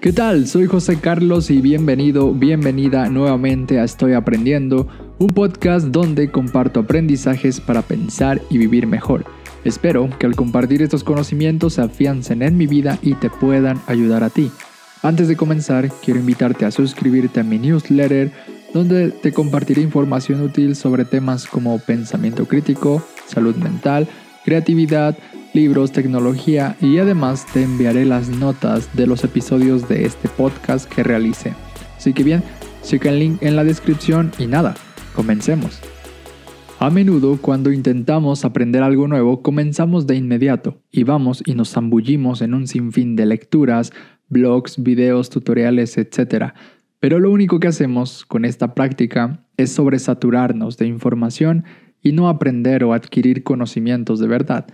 ¿Qué tal? Soy José Carlos y bienvenido, bienvenida nuevamente a Estoy Aprendiendo, un podcast donde comparto aprendizajes para pensar y vivir mejor. Espero que al compartir estos conocimientos se afiancen en mi vida y te puedan ayudar a ti. Antes de comenzar, quiero invitarte a suscribirte a mi newsletter, donde te compartiré información útil sobre temas como pensamiento crítico, salud mental, creatividad, libros, tecnología y además te enviaré las notas de los episodios de este podcast que realicé. Así que bien, checa el link en la descripción y nada, comencemos. A menudo cuando intentamos aprender algo nuevo comenzamos de inmediato y vamos y nos zambullimos en un sinfín de lecturas, blogs, videos, tutoriales, etc. Pero lo único que hacemos con esta práctica es sobresaturarnos de información y no aprender o adquirir conocimientos de verdad.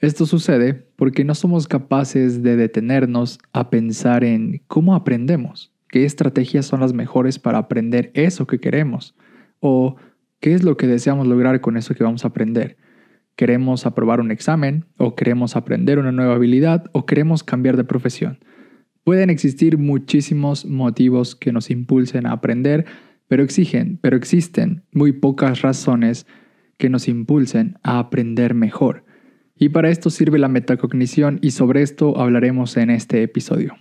Esto sucede porque no somos capaces de detenernos a pensar en cómo aprendemos, qué estrategias son las mejores para aprender eso que queremos o qué es lo que deseamos lograr con eso que vamos a aprender. Queremos aprobar un examen o queremos aprender una nueva habilidad o queremos cambiar de profesión. Pueden existir muchísimos motivos que nos impulsen a aprender, pero exigen, pero existen muy pocas razones que nos impulsen a aprender mejor. Y para esto sirve la metacognición y sobre esto hablaremos en este episodio.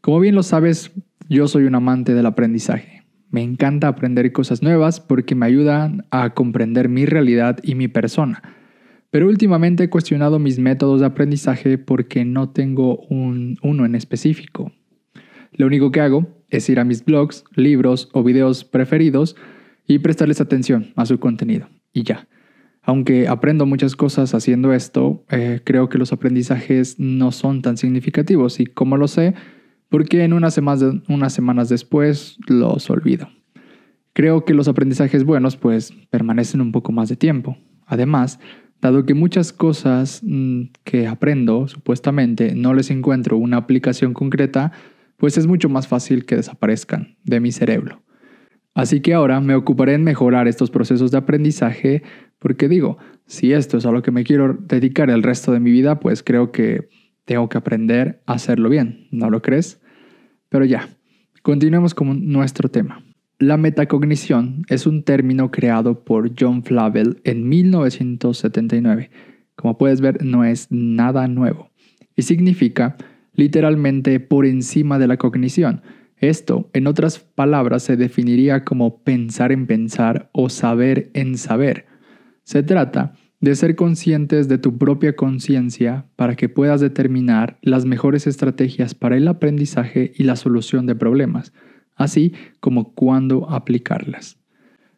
Como bien lo sabes, yo soy un amante del aprendizaje. Me encanta aprender cosas nuevas porque me ayudan a comprender mi realidad y mi persona. Pero últimamente he cuestionado mis métodos de aprendizaje porque no tengo uno en específico. Lo único que hago es ir a mis blogs, libros o videos preferidos y prestarles atención a su contenido. Y ya. Aunque aprendo muchas cosas haciendo esto, eh, creo que los aprendizajes no son tan significativos y como lo sé, porque en unas semanas, unas semanas después los olvido. Creo que los aprendizajes buenos pues permanecen un poco más de tiempo. Además, dado que muchas cosas mm, que aprendo supuestamente no les encuentro una aplicación concreta, pues es mucho más fácil que desaparezcan de mi cerebro. Así que ahora me ocuparé en mejorar estos procesos de aprendizaje porque digo, si esto es a lo que me quiero dedicar el resto de mi vida, pues creo que tengo que aprender a hacerlo bien, ¿no lo crees? Pero ya, continuemos con nuestro tema. La metacognición es un término creado por John Flavel en 1979. Como puedes ver, no es nada nuevo y significa literalmente por encima de la cognición esto, en otras palabras, se definiría como pensar en pensar o saber en saber. Se trata de ser conscientes de tu propia conciencia para que puedas determinar las mejores estrategias para el aprendizaje y la solución de problemas, así como cuándo aplicarlas.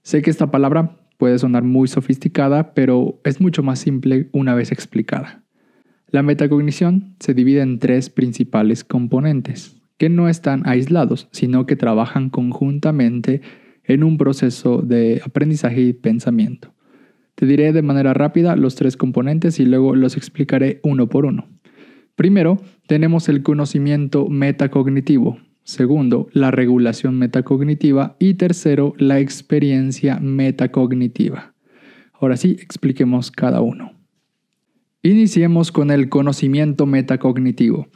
Sé que esta palabra puede sonar muy sofisticada, pero es mucho más simple una vez explicada. La metacognición se divide en tres principales componentes, que no están aislados, sino que trabajan conjuntamente en un proceso de aprendizaje y pensamiento. Te diré de manera rápida los tres componentes y luego los explicaré uno por uno. Primero, tenemos el conocimiento metacognitivo. Segundo, la regulación metacognitiva. Y tercero, la experiencia metacognitiva. Ahora sí, expliquemos cada uno. Iniciemos con el conocimiento metacognitivo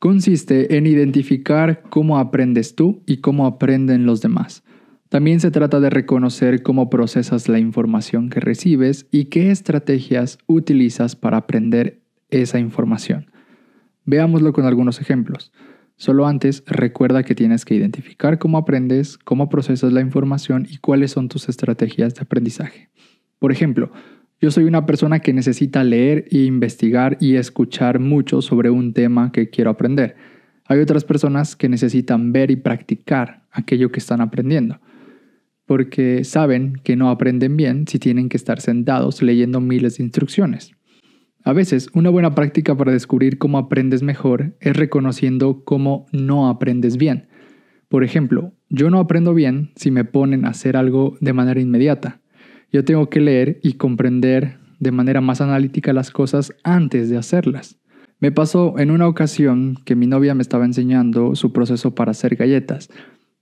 consiste en identificar cómo aprendes tú y cómo aprenden los demás. También se trata de reconocer cómo procesas la información que recibes y qué estrategias utilizas para aprender esa información. Veámoslo con algunos ejemplos. Solo antes, recuerda que tienes que identificar cómo aprendes, cómo procesas la información y cuáles son tus estrategias de aprendizaje. Por ejemplo, yo soy una persona que necesita leer e investigar y escuchar mucho sobre un tema que quiero aprender. Hay otras personas que necesitan ver y practicar aquello que están aprendiendo, porque saben que no aprenden bien si tienen que estar sentados leyendo miles de instrucciones. A veces, una buena práctica para descubrir cómo aprendes mejor es reconociendo cómo no aprendes bien. Por ejemplo, yo no aprendo bien si me ponen a hacer algo de manera inmediata. Yo tengo que leer y comprender de manera más analítica las cosas antes de hacerlas. Me pasó en una ocasión que mi novia me estaba enseñando su proceso para hacer galletas,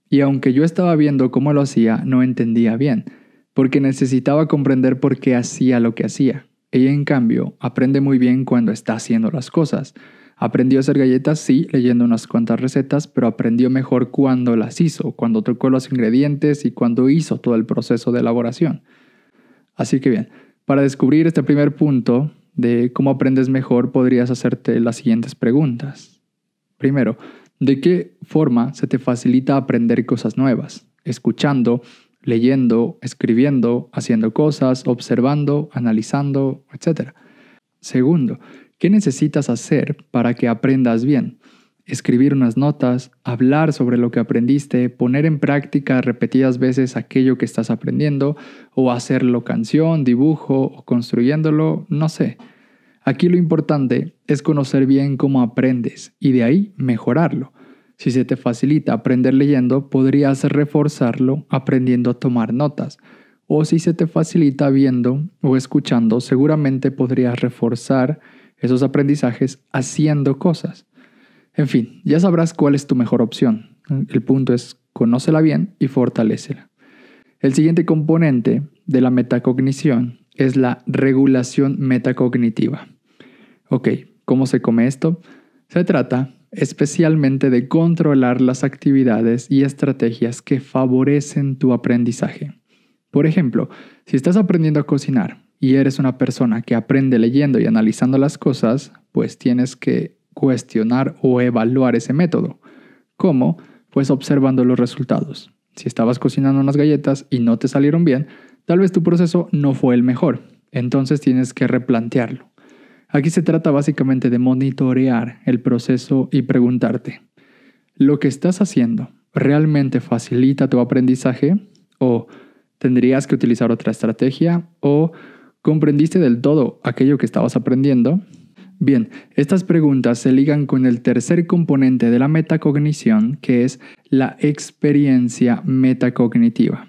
y aunque yo estaba viendo cómo lo hacía, no entendía bien, porque necesitaba comprender por qué hacía lo que hacía. Ella, en cambio, aprende muy bien cuando está haciendo las cosas. Aprendió a hacer galletas, sí, leyendo unas cuantas recetas, pero aprendió mejor cuando las hizo, cuando tocó los ingredientes y cuando hizo todo el proceso de elaboración. Así que bien, para descubrir este primer punto de cómo aprendes mejor, podrías hacerte las siguientes preguntas. Primero, ¿de qué forma se te facilita aprender cosas nuevas? Escuchando, leyendo, escribiendo, haciendo cosas, observando, analizando, etc. Segundo, ¿qué necesitas hacer para que aprendas bien? escribir unas notas, hablar sobre lo que aprendiste, poner en práctica repetidas veces aquello que estás aprendiendo, o hacerlo canción, dibujo, o construyéndolo, no sé. Aquí lo importante es conocer bien cómo aprendes y de ahí mejorarlo. Si se te facilita aprender leyendo, podrías reforzarlo aprendiendo a tomar notas. O si se te facilita viendo o escuchando, seguramente podrías reforzar esos aprendizajes haciendo cosas. En fin, ya sabrás cuál es tu mejor opción. El punto es, conócela bien y fortalecela. El siguiente componente de la metacognición es la regulación metacognitiva. Ok, ¿cómo se come esto? Se trata especialmente de controlar las actividades y estrategias que favorecen tu aprendizaje. Por ejemplo, si estás aprendiendo a cocinar y eres una persona que aprende leyendo y analizando las cosas, pues tienes que cuestionar o evaluar ese método. ¿Cómo? Pues observando los resultados. Si estabas cocinando unas galletas y no te salieron bien, tal vez tu proceso no fue el mejor. Entonces tienes que replantearlo. Aquí se trata básicamente de monitorear el proceso y preguntarte, ¿lo que estás haciendo realmente facilita tu aprendizaje? ¿O tendrías que utilizar otra estrategia? ¿O comprendiste del todo aquello que estabas aprendiendo? Bien, estas preguntas se ligan con el tercer componente de la metacognición, que es la experiencia metacognitiva,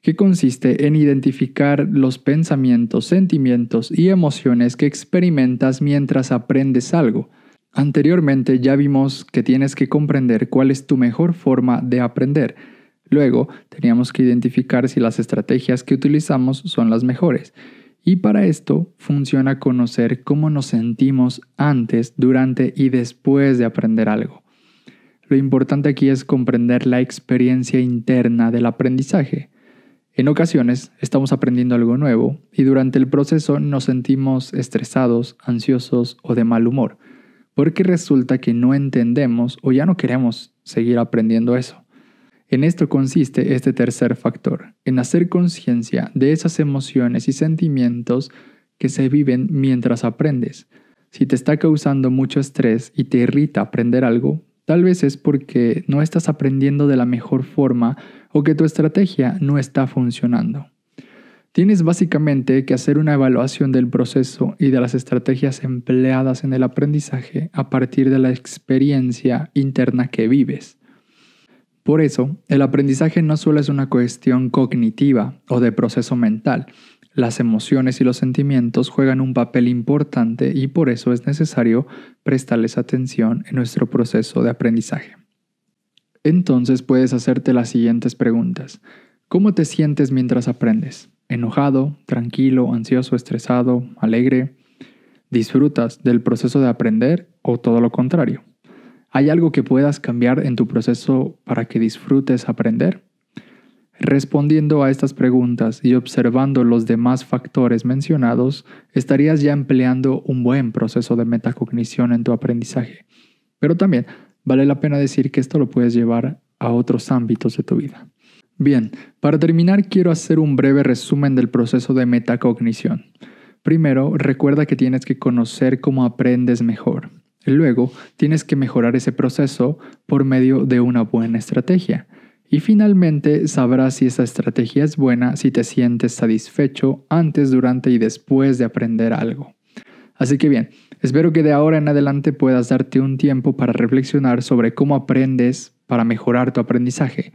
que consiste en identificar los pensamientos, sentimientos y emociones que experimentas mientras aprendes algo. Anteriormente ya vimos que tienes que comprender cuál es tu mejor forma de aprender. Luego, teníamos que identificar si las estrategias que utilizamos son las mejores. Y para esto funciona conocer cómo nos sentimos antes, durante y después de aprender algo. Lo importante aquí es comprender la experiencia interna del aprendizaje. En ocasiones estamos aprendiendo algo nuevo y durante el proceso nos sentimos estresados, ansiosos o de mal humor, porque resulta que no entendemos o ya no queremos seguir aprendiendo eso. En esto consiste este tercer factor, en hacer conciencia de esas emociones y sentimientos que se viven mientras aprendes. Si te está causando mucho estrés y te irrita aprender algo, tal vez es porque no estás aprendiendo de la mejor forma o que tu estrategia no está funcionando. Tienes básicamente que hacer una evaluación del proceso y de las estrategias empleadas en el aprendizaje a partir de la experiencia interna que vives. Por eso, el aprendizaje no solo es una cuestión cognitiva o de proceso mental, las emociones y los sentimientos juegan un papel importante y por eso es necesario prestarles atención en nuestro proceso de aprendizaje. Entonces puedes hacerte las siguientes preguntas. ¿Cómo te sientes mientras aprendes? ¿Enojado, tranquilo, ansioso, estresado, alegre? ¿Disfrutas del proceso de aprender o todo lo contrario? ¿Hay algo que puedas cambiar en tu proceso para que disfrutes aprender? Respondiendo a estas preguntas y observando los demás factores mencionados, estarías ya empleando un buen proceso de metacognición en tu aprendizaje. Pero también vale la pena decir que esto lo puedes llevar a otros ámbitos de tu vida. Bien, para terminar quiero hacer un breve resumen del proceso de metacognición. Primero, recuerda que tienes que conocer cómo aprendes mejor. Luego, tienes que mejorar ese proceso por medio de una buena estrategia. Y finalmente sabrás si esa estrategia es buena, si te sientes satisfecho antes, durante y después de aprender algo. Así que bien, espero que de ahora en adelante puedas darte un tiempo para reflexionar sobre cómo aprendes para mejorar tu aprendizaje.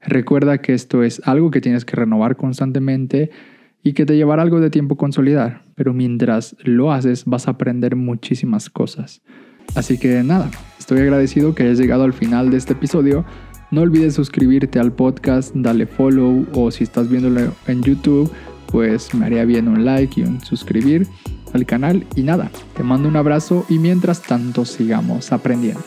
Recuerda que esto es algo que tienes que renovar constantemente y que te llevará algo de tiempo consolidar, pero mientras lo haces vas a aprender muchísimas cosas. Así que nada, estoy agradecido que hayas llegado al final de este episodio. No olvides suscribirte al podcast, dale follow o si estás viéndolo en YouTube, pues me haría bien un like y un suscribir al canal. Y nada, te mando un abrazo y mientras tanto sigamos aprendiendo.